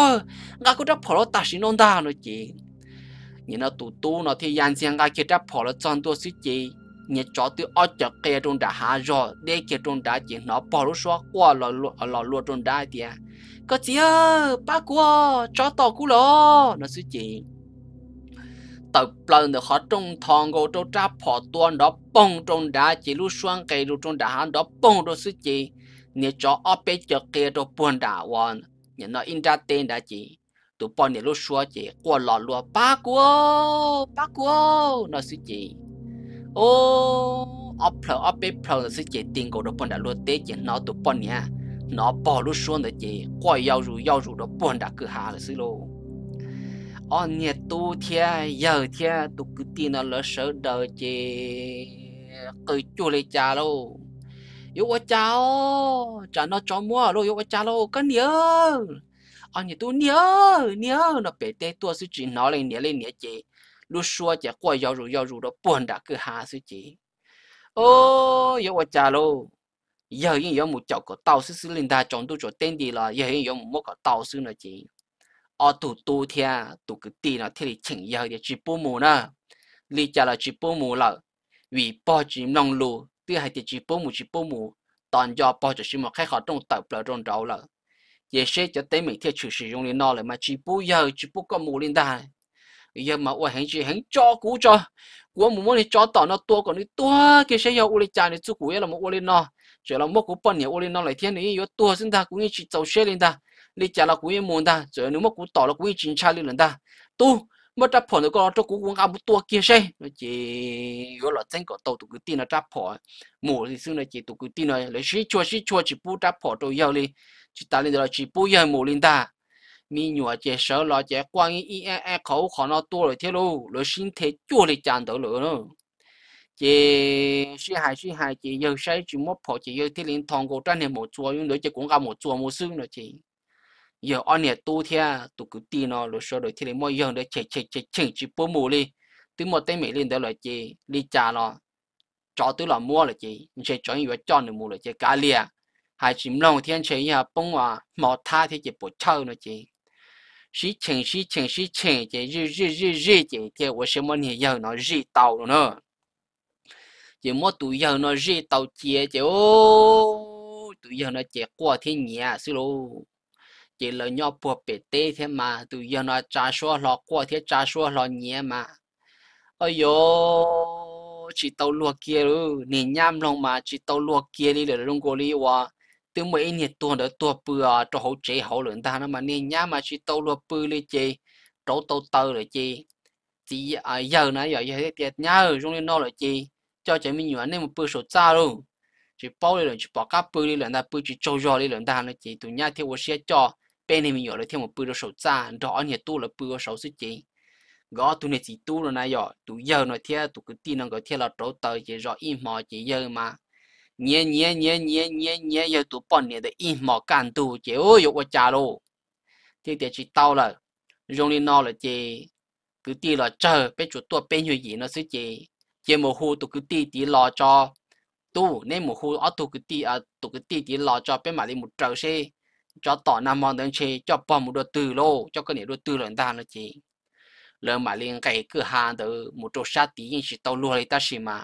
俺个这跑了大型弄大了姐。你那嘟嘟那天杨家俺给这跑了赚多是姐。nhớ cho từ ở chợ kia trong đã hạ rồi để kia trong đã chỉ nó bỏ lúc xóa qua lò lò lò trong đã thì à có gì à ba qua cho tàu cú lò nó suy chỉ tàu lần được họ trong thòng gỗ trong tráp bỏ tuôn đó bông trong đã chỉ lúc xoang cây lúc trong đã hạ đó bông đó suy chỉ nhớ cho ở bên chợ kia trong buồn đã hoàn nhớ nó in ra tiền đã chỉ tụi bọn này lúc xóa chỉ qua lò lò ba qua ba qua nó suy chỉ ô ốp phở ốp bếp phở là sự chế tiền cổ đó bọn đã luôn tế chế nó tụ bọn nhá nó bỏ lúc xuống là chế quay yêu rủ yêu rủ đó bọn đã cứ hạ là sự lô ở nhà tu thia giờ thia tu cứ tin nó lỡ sợ đời chế cứ chua lấy cha lô yêu quá cha ô nó cho mua lô yêu quá cha lô cái nhớ ở nhà tu nhớ nó bé tê tua sự chuyện nó lên nhớ lên nhớ chế lúc xua chả qua giáo rủ giáo rủ đó buồn đã cứ hà sư chỉ ô giờ qua chả lô giờ yên giờ một chậu có tàu sư sư linh ta chọn tu chỗ tên đi là giờ yên giờ một có tàu sư nữa chỉ ở tụ tụ thia tụ cứ tì nó thì chỉnh giờ để chỉ bù mù nè lý chả là chỉ bù mù là vì bỏ chỉ nông lù tuy hay thì chỉ bù mù chỉ bù mù toàn do bỏ chỉ xin một khách họ trong tập là trong đầu là giờ sẽ cho tới mình thiệt sử dụng nó lại mà chỉ bù giờ chỉ bù có mù linh ta giờ mà ủa hắn chỉ hắn cho cú cho của một món cho tỏ nó to còn đi to cái xe yêu uli cha này chú cú là một uli nó chỉ là một cú bận nhiều uli nó lại thiên này yếu to sinh ta cũng như chỉ tàu xe lên ta đi cha là cũng như muốn ta rồi nếu một cú tỏ là cũng như chính cha lên ta tu mất đáp phỏng được con cho cú cũng ăn một tua kia xe nó chỉ yếu là chân có tàu tụ cứ tin là chấp phỏng mù thì xưa này chỉ tụ cứ tin là lấy xí chua xí chua chỉ bu đáp phỏng tôi yêu đi chỉ ta lên là chỉ bu yêu mù lên ta mi nhua chế sợ lo chế quang y e e khẩu khó nó tua rồi thế luôn rồi xin thế chua đi chán tới lửa nữa chế suy hại suy hại chị giờ say chỉ mất phổ chị giờ thế liền thòng cổ trang này một chùa nhưng nữa chế cũng gặp một chùa một xương rồi chị giờ anh này tu thia, tu cứ tin nó rồi sau rồi thế liền mỗi giờ để chế chế chế chỉnh chỉ bố mù đi từ một tay mỹ lên đó là chị đi trả nó cho tôi là mua là chị chế cho anh cho nó mua là chị cá liền hai chỉ lòng thiên chế nhà bông hoa mỏ tha thì chỉ bột chơi nữa chị sĩ chỉnh sĩ chỉnh sĩ chỉnh chỉ rì rì rì rì chỉ theo với xem mình hiểu nó rì tàu nữa chỉ mỗi tụi giờ nó rì tàu chia chỉ ô tụi giờ nó chỉ qua thiên nhà xí lô chỉ là nhau bùa bể tê thế mà tụi giờ nó trả số lọ qua thế trả số lọ nhẹ mà ôi yo chỉ tàu luộc kia luôn nè nhám lòng mà chỉ tàu luộc kia đi để luôn cô đi qua từ mấy nhiệt tua đỡ tua bự à cho hậu chế hậu lượng ta nó mà nên nhá mà chỉ tàu lúa bự lên chế chỗ tàu tàu rồi chế chỉ à giờ này giờ giờ tiệt nhá trong trong nó rồi chế cho chế mình nhuyễn nên một bự số cha luôn chỉ bao lần chỉ bỏ cá bự lên lượng ta bự chỉ trâu giò lên lượng ta nó chế tụi nhá theo một xe cho bên này mình nhớ là theo một bự đó số cha rõ nhiệt tu là bự số sức chế gõ tụi này chỉ tu rồi nãy giờ tụi giờ nói theo tụi cứ tin là gọi theo là chỗ tàu chỉ rõ im mò chỉ giờ mà nhé nhé nhé nhé nhé nhé giờ tụ bọn nhé để im mỏ cản tù chế ôi dụ cha lô thì để chỉ tao là dùng đi nó là chế cứ tí là chờ bé chuột tua bên như gì nó sẽ chế chế một hồ tụ cứ tí tí lo cho tu nên một hồ ở tụ cứ tí à tụ cứ tí tí lo cho bên mà đi một trời xe cho tỏ nam mong đến chế cho bọn một đôi từ lô cho cái này đôi từ lớn ta nó chế lỡ mà liên cái cửa hàng từ một chỗ sát tí nhưng chỉ tao luôn lấy ta xí mà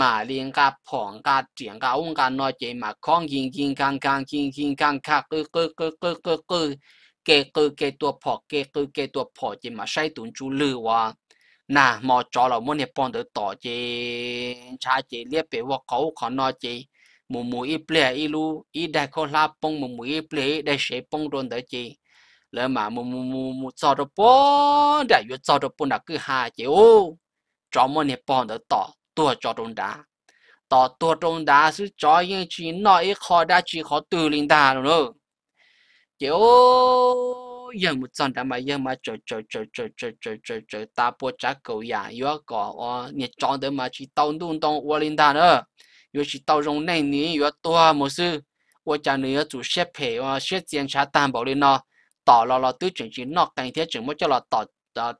มาเรียนกับผองกาเสียงกับอุ้งการน้อยใจมาคล้องยิงยิงกังกังยิงยิงกังคักกึกกึกกึกกึกเกกเกตัวผอกเกกเกตัวผอกจะมาใช้ตุนจูลือวะน่ะมอจอเราม่เนี่ยปอนเดอต่อเจ ชาเจเรียบไปว่าเขาขอน้อยใจหมุมมูอีเปลี่ยอีรู้อีได้ข้อลาปงมุมมูอีเปลี่ยได้ใช้ปงโดนเดอเจแล้วมามุมมุมมุมจอดปอนได้ยุดจอดปอนนกคือหาเจโอจอมม่เนี่ยปอนเดอต่อ tua cho trốn đá tỏ tua trốn đá sư cho yên chỉ nói khó đã chỉ khó từ linh đà rồi kiểu giờ một trận đã mà giờ mà chơi chơi chơi chơi chơi chơi chơi chơi ta bỏ trả cầu nhà yếu có ờ nhà chọn được mà chỉ tao đun tao qua linh đà nữa yếu chỉ tao rong này ní yếu tua một sư qua cha nữa chủ xếp phê ờ xếp tiền trả tam bảo lên nó tỏ lo lo tứ chuyển chỉ nó càng thiết chừng mất cho là tỏ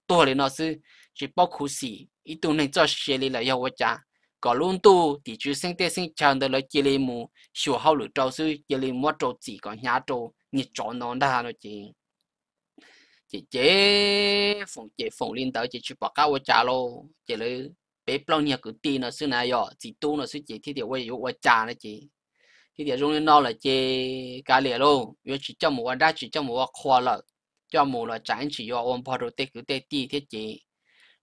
tua lên nó sư chỉ bao khu xỉ ý tụ nên xe lì là yêu vợ cha có luôn tu thì chú sinh tế sinh chẳng được là chỉ lì mù sửa hậu lửa trâu sư chỉ lì mua trâu chỉ có nhà trâu như nó đã nó chỉ chỉ chế phòng chế phòng liên tới chỉ chú bảo cáo vợ cha lô chỉ lì bé bao nhiêu cứ tin nó sư này yo tu nó sư chỉ thì điều vợ yêu cha nó chỉ thì điều dùng nó là chế cá lìa lô yêu chỉ cho một đá chỉ cho một khoa lợi cho một là chẳng chỉ yêu ông bảo đồ tê cứ tê ti thiết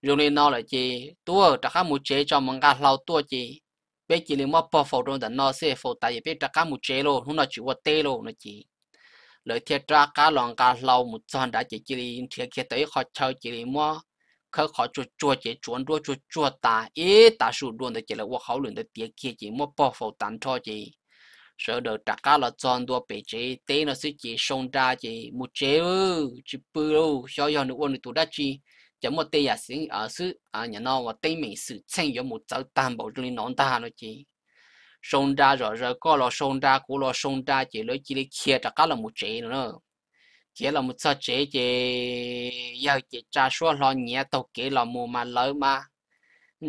dùng nên nó là gì tôi trả khá một chế cho mong cái lâu tua gì bây chỉ là mất bao phổ trong tận nó sẽ phổ tại vì bây trả khá một chế luôn nó nói chịu vật tê luôn nó chỉ lợi thiệt ra cả lòng cá lâu một giòn đã chỉ chỉ là thiệt thiệt tới họ chơi chỉ là mua khởi khó chua chua chỉ chuẩn đua ta ta sụ đuôn tới chỉ là quốc khẩu luyện tới tiệt kia chỉ mất bao phổ tận sợ được trả cá là giòn đua bể chế tê nó sẽ chỉ sông ra chỉ một chế ư chỉ bự đâu cho giờ uống được tụ đã giờ một tây à sinh ở xứ à nhà nó và tây mình sự chen giống một cháu tam bảo trên nón ta nó chỉ sông ra rồi rồi có lo sông ra cố lo sông ra chỉ lấy chỉ để kia ra cả là một chế nữa chỉ là một sao chế chỉ giờ chỉ cha số lo nhẹ tàu kế là mua mà lỡ mà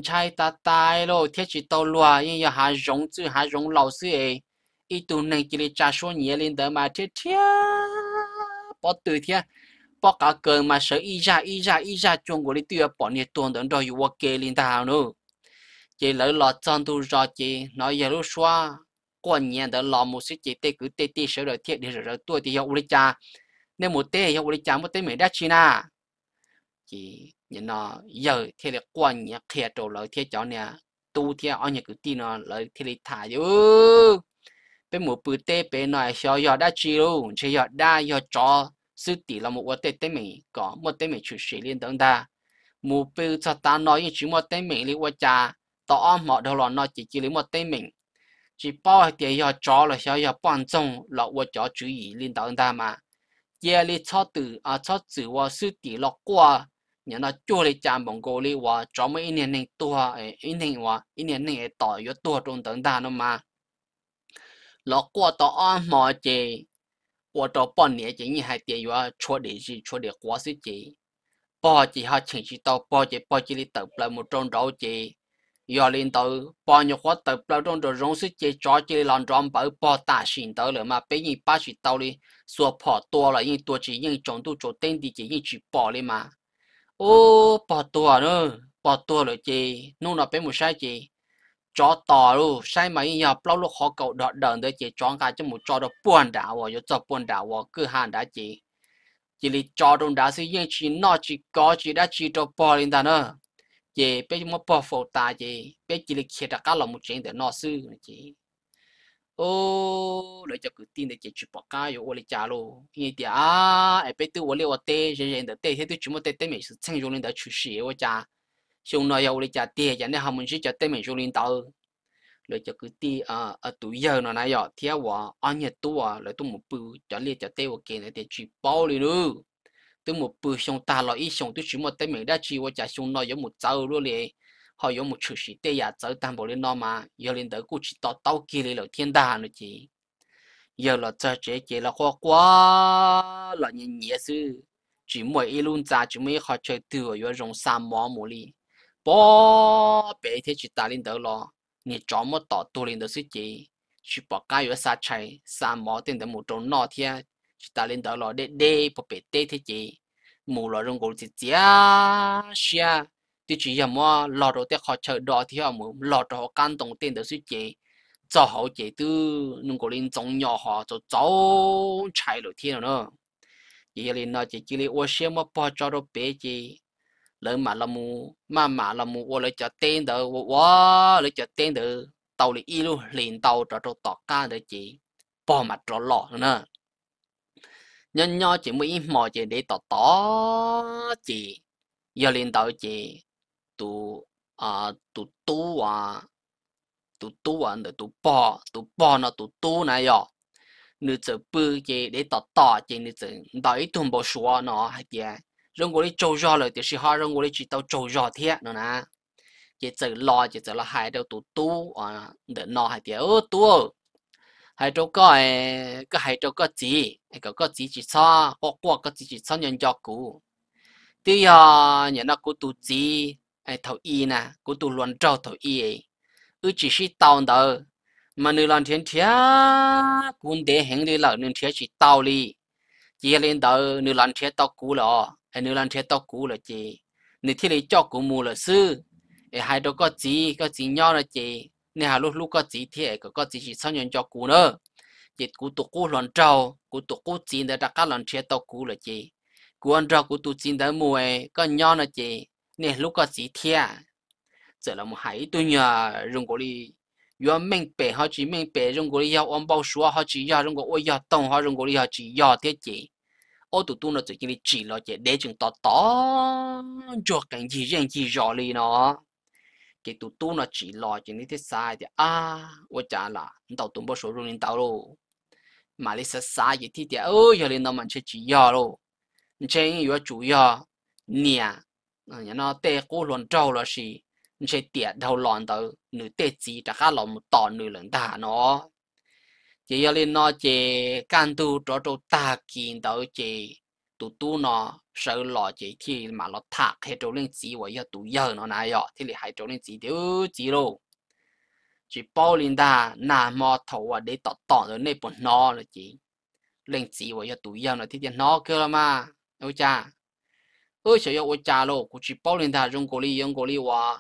trai ta tai lo thiết chỉ tàu loa nhưng giờ hà rong chứ hà rong lâu sư ấy ít tu nên chỉ để cha số nhẹ lên đó mà thiết thiết bỏ từ thiết bỏ cả cơ mà sợ y ra y ra y ra chung của lý tiêu bỏ nhiệt tuần đến rồi vô kê lên ta hào nữa chỉ lỡ lọ chân tu rõ chị nói giờ lúc xóa quan nhiên được lọ một số chị tê cứ tê tê sợ rồi thiệt đi rồi rồi tôi thì hiệu lý cha nên một tê hiệu lý cha một tê mình đã chi na chị, nhìn nó giờ thì là quan nhiên thiệt rồi lỡ thiệt cháu nè tu thiệt ở nhà cứ tin nó lỡ thiệt là thả chứ bên một bữa tê bên này sợ giờ đã chi luôn chỉ giờ đã giờ cho sự tỷ là một vật tế tế mình có một tế mình chủ sĩ liên tưởng ta mục tiêu cho ta nói như chỉ một tế mình lý vật cha tỏ mọi đồ lo nói chỉ chỉ lý một tế mình chỉ bao tiền cho chó là cho cho quan trọng là vật cho chú ý liên tưởng ta mà giờ lý cho từ à cho từ và sư tỷ lọc qua nhà nó chua lý cha mong cô lý và cho mấy anh em tua anh em và anh em này tỏ yếu tua trong tưởng ta nó mà lọc qua tỏ mọi gì 我到半年前你还电话戳的是戳的花水节，八节还情绪到八节八节里得不了么中着节，要领导八月花得不了中着榕水节抓节让装包包大行到了嘛，被人八十到了说跑多了，人多起人中途做等的节人去跑了嘛，哦跑多了，跑多了节，弄了被么啥节。cho tỏ luôn sai mà nhà lâu lúc họ cậu đọt đợn để chỉ chọn cái cho một cho được buồn đảo và cho buồn đảo và cứ hàn đã chỉ chỉ là chó trong đã sẽ yên chỉ nó chỉ có chỉ đã chỉ cho bỏ lên ta nữa chỉ bây giờ bỏ phổ ta chỉ biết chỉ là khi đã cả lòng một chuyện để nó sư chỉ ô lấy cho cứ tin để chỉ chụp bọc cái rồi lấy trả luôn như thế à bây tôi lấy ở tê rồi rồi tê thế tôi chụp một tê tê mình sẽ tranh rồi lên đó chụp xì ở trả xong nói yêu lấy trả tiền chẳng nên học mình sẽ trả tiền mình xuống lên tàu rồi cho cứ ti à à tuổi giờ nó nãy giờ theo vợ anh nhật à, rồi tôi một bự trả liền trả tiền kia này để chỉ bao liền nữa tôi một bự xong ta lo ít xong tu chỉ một tiền mình đã chỉ vợ trả xong nói giống một cháu luôn liền họ giống một chút xí tiền giờ cháu tam bộ lên nó mà giờ lên tới cũng chỉ tao tao kia liền, là thiên đàng nữa chị giờ là chơi chế chế là khó quá là nhìn nhẹ sư chỉ mỗi ít luôn trả chỉ mấy họ chơi từ ở giống sàm mỏ mồ li bỏ bé thế chỉ ta linh đó lo nghe chó mất tỏ tu linh đó suy chỉ chỉ bỏ cái yếu sa chạy sa mỏ tiền đó một trốn nọ thia chỉ ta linh đó lo để để bỏ bé tê thế chỉ mù lo rong gối chỉ chia xia thì chỉ là mua lo đồ tiếc họ chờ đó thì họ muốn lo đồ căn đồng tiền đó suy chỉ cho họ chỉ từ nông cổ lên trong nhỏ họ cho cháu chạy rồi thiên nữa chỉ là nó chỉ chỉ là ô xe mà bỏ cho đồ bé chỉ lỡ mà là mu mà mà là mu wo lỡ cho tên đỡ wo lại cho tên đỡ tàu đi ilu liền tàu trở trâu tọt ca để chị bỏ mặt trở lọ nữa nhân nho chỉ mới mò chỉ để tọt tỏ chỉ giờ liền tàu chỉ tụ à tụ tu à tụ tu à để tụ bỏ tụ bỏ nó tụ tu này rồi à. nữ tử bự chỉ để tọt tỏ chỉ nữ tử đợi tuần bộ số nó hết vậy rong gối trâu giò lời thì sĩ họ rong gối chỉ tao trâu giò thế nữa nè chỉ tự lo chỉ tự lo hai đâu tụ tu à để nó hai tiếng ơ tu hai đâu có cái hai đâu có gì cái có có gì chỉ sao có qua có gì chỉ sao nhân cho cũ tuy giờ nhận nó cũng tu gì ai thầu y nè cũng tu luận trâu thầu y ấy ư chỉ sĩ tao đâu mà nửa lần thiên thiên quân để hẹn đi lỡ nửa thiên chỉ tao đi chỉ lên đầu nửa lần thiên tao cũ rồi hay nếu làm thế tao cũ là chị nếu thế này cho cũ mù là sư để hai đó có gì có gì nhỏ là chị nếu hà lúc lúc có gì thì có có gì chỉ sau nhận cho cũ nữa chị cũ tóc cũ lần trâu cũ tóc cũ gì để đặt các lần thế tao cũ là chị cũ ăn trâu cũ tụ gì để mùa có nhỏ là chị nếu lúc có gì thì à. giờ là một hải tôi nhờ rừng của đi yo mình bể họ chỉ mình bể rừng của đi họ ông bao số họ chỉ yo rừng của ôi yo tông họ rừng của đi họ chỉ yo tiết chị ô tụ tu nó tụi kia chỉ lo chạy để chừng to to cho cảnh gì riêng gì rõ li nó cái tụ tu nó chỉ lo chừng đi thế sai thì à ô chả là tao tụng bao số luôn nên tao rồi, mà lấy sai sai gì thì thì ôi giờ lên nó mình chơi chỉ giờ luôn chơi giờ chủ giờ nè ờ, nhà nó tê cố luôn trâu là gì chơi tiệt đầu lòn tao nửa tê gì đã khá lòng một tòn nửa lần ta nó chỉ giờ lên nó chỉ can tu cho cho ta kiến đầu chỉ tụ tu nó sợ lọ chỉ thì mà nó thạc hay chỗ lên chỉ vậy tụ giờ nó này rồi thì lại hay chỗ lên chỉ thiếu chỉ luôn chỉ bảo lên ta nà mò thầu à để tọt tọt rồi nên bọn nó là chỉ lên chỉ vậy tụ giờ nó thì nó cơ mà ô cha ôi sợ ô cha luôn cũng chỉ bảo lên ta dùng cổ li dùng cổ li wa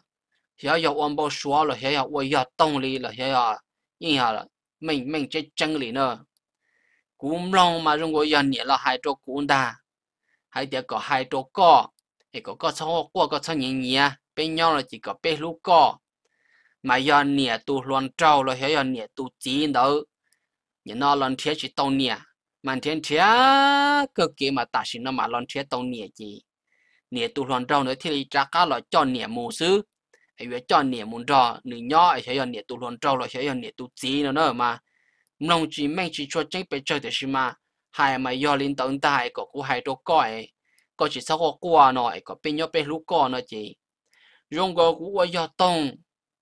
hiểu hiểu ông bảo xóa rồi hiểu hiểu ôi hiểu tông li rồi hiểu hiểu như là mình mình sẽ chân lý nữa cũng lòng mà dùng gọi dân nhẹ là hai chỗ cũng ta hai tiệc có hai chỗ có thì có có sao có có sao nhẹ nhẹ bên nhau là chỉ có bê lúc có mà dân nhẹ tu loan trâu là hiểu dân nhẹ tu chín đó nhẹ nó loan thiết chỉ tàu nhẹ mà thiên thiết cơ kỳ mà ta xin nó mà loan thiết tàu nhẹ gì, nhẹ tu loan trâu nữa thì chắc là cho nhẹ mù sư ai vừa cho nè muốn trò nửa nhỏ ai sẽ nè tu luôn trâu rồi sẽ nè tu gì nữa nữa mà nông chỉ mang chỉ cho chính bị chơi thì xí mà mà do lên tận ta có cú hai đồ coi có chỉ sau có qua nổi có bên nhau bên lúc co nữa chỉ dùng cái cú qua do tông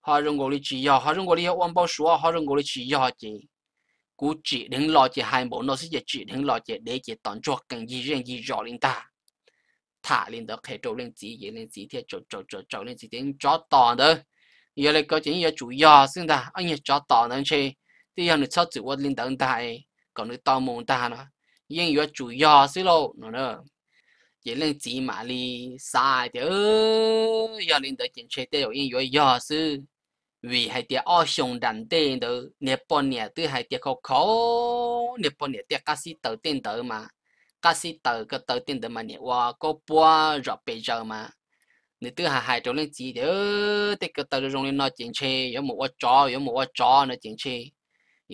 họ dùng cái chỉ do họ dùng cái ông bao số họ dùng cái chỉ do chỉ cú chỉ đến lo chỉ hai bộ nó sẽ chỉ đến lo chỉ để chỉ tận cho cần gì riêng gì rõ lên ta thả lên đó khi trâu lên chỉ vậy lên chỉ thì trâu trâu trâu trâu lên chỉ tiếng chó to đó giờ lại có chuyện gì chủ yếu xin ta anh nhớ chó to nên chứ thì giờ được sao chịu quên lên tận tại còn được to mồm ta nữa nhưng giờ chủ yếu xin lô nó nữa chỉ lên chỉ mà đi sai thì giờ lên tới chuyện chơi tiêu nhưng giờ giờ sư vì hai tia ở sông đàn tiền đó nè bọn nè từ hai tia khó khó nè bọn nè tia cá sĩ tàu tiền đó mà cá sĩ tờ cái tờ tiền đó mà nè wow có bua rõ bây giờ mà nè thứ hai hai trong lên chỉ để thì cái tờ trong lên nói chuyện chê có một quả chó có một quả chó nó chuyện chê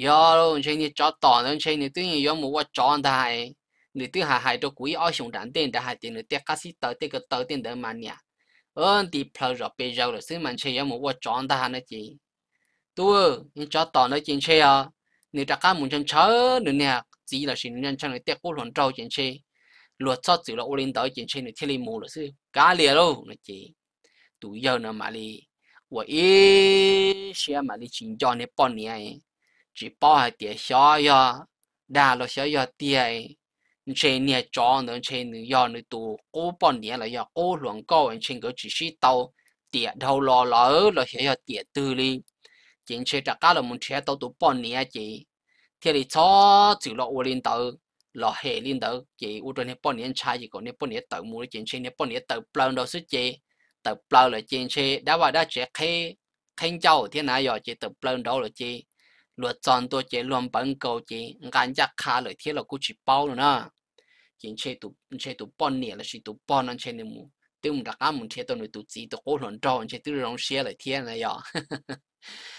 có luôn chê nè chó to nó chê nè thứ có một quả chó ta hay nè thứ hai hai trong quý ở xuống đàn tiền ta hai tiền nè tiếc cá sĩ tờ thì cái tờ tiền đó mà nè ơn đi phải rõ bây giờ là xin mình chê có một quả chó ta hay nó chỉ tôi chó to nói chuyện chê à nè chắc cá muốn chân chớ nữa nè chỉ là xin nhân chẳng là tiếc cố luận trâu chuyện chi luật sót chữ là ô linh tới chuyện chi này thiết lý mù là sư cá lìa đâu nó chỉ tụi giờ nó mà đi và ý xe mà đi chính cho nên bao này chỉ bao hai tiền xóa ya đa lo xóa ya tiền trên nhà cho nó trên nữ ya nữ tụ cố bao này là ya cố luận anh trên cái chỉ sĩ tàu tiền đầu lo lỡ lo xóa ya tiền tư li chính chế đặc cá là muốn chế tàu tụ bọn này chỉ thế thì cho chữ lọ uống lên tàu lọ hệ lên tàu chỉ uống trên bao nhiêu chai chỉ còn bao nhiêu tự mua trên trên bao nhiêu tự plon đâu suốt chỉ tự plon là trên trên đã và đã chỉ khi khen châu thế nào rồi chỉ tự plon đâu là chỉ luật chọn tôi chỉ luôn bận cầu chỉ ngàn chắc khá lời thế là cũng chỉ bao nữa nè chỉ chơi tụ chơi tụ bao nhiêu là chỉ tụ bao nhiêu chơi nên mua tôi muốn đặt cái muốn chơi tôi nói tụ chỉ tụ cố luận trâu chơi tôi làm xe lời thế này rồi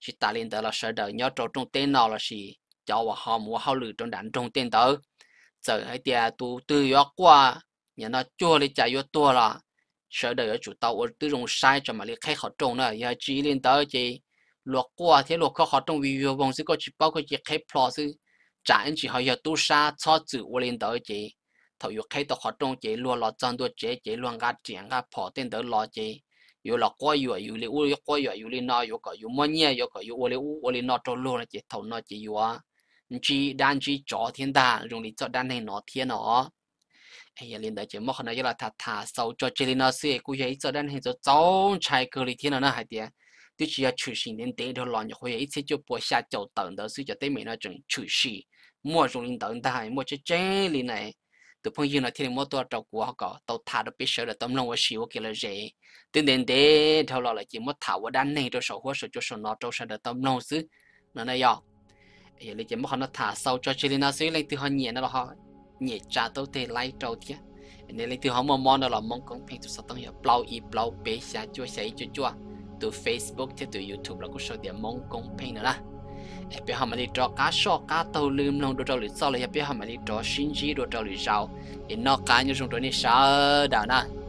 chỉ ta liên tới là sợ đời nhớ trâu trong tên nào là gì cho và họ mua hao lử trong đánh trong tên đó giờ hãy tia tu tư yếu qua nhà nó chua đi chạy yếu tua là sợ đời ở chủ tàu ở tư dùng sai cho mà lấy khai họ trông nữa giờ chỉ liên tới chỉ luật qua thế luật có họ trong vì vô vong sẽ có chỉ bao cái chỉ khai plot sự trả anh chỉ họ giờ tu sa cho chữ của liên tới chỉ thầu yếu khai tàu họ trong chỉ luôn lo chân đua chế chỉ luôn gạt chuyện gạt phò tên đó lo chỉ 有了过月，有了我有过月，有了那有个有么年有个有我了我了那着落了接头那接有啊，你去单去找天大，用力找单那那天哦。哎呀，领导节目可能要了他他手着这里那些，估计一找单那就早拆隔离天了那还的，就只要出行领带头乱就会一次就不下就等到睡觉对面那种出事，莫容易等待，莫去这里呢。tụi phong yên là thiên mua tua trâu của họ có tàu thả được biết sợ là tấm lòng của siêu kia là dễ tiến đến để theo lọ là chỉ mất thảo ở đan này rồi sổ hoa sổ cho sổ nó trâu sợ được tấm lòng xứ nó này dọ giờ lấy chỉ mất họ nó thả sau cho chỉ lên nó xứ lên từ họ nhẹ nó là họ nhẹ trả tàu thì lấy trâu chứ nên lên từ họ mong mong đó là mong công phen tụi sao tăng hiểu plau y plau bế xa chua xây chua chua từ facebook theo từ youtube là có số điểm mong công phen nữa là e pe ha ma li to ka sho ka to lum long do to li so le pe ha ma li to shin ji do to li jao e no ka nyu jong to ni sha da na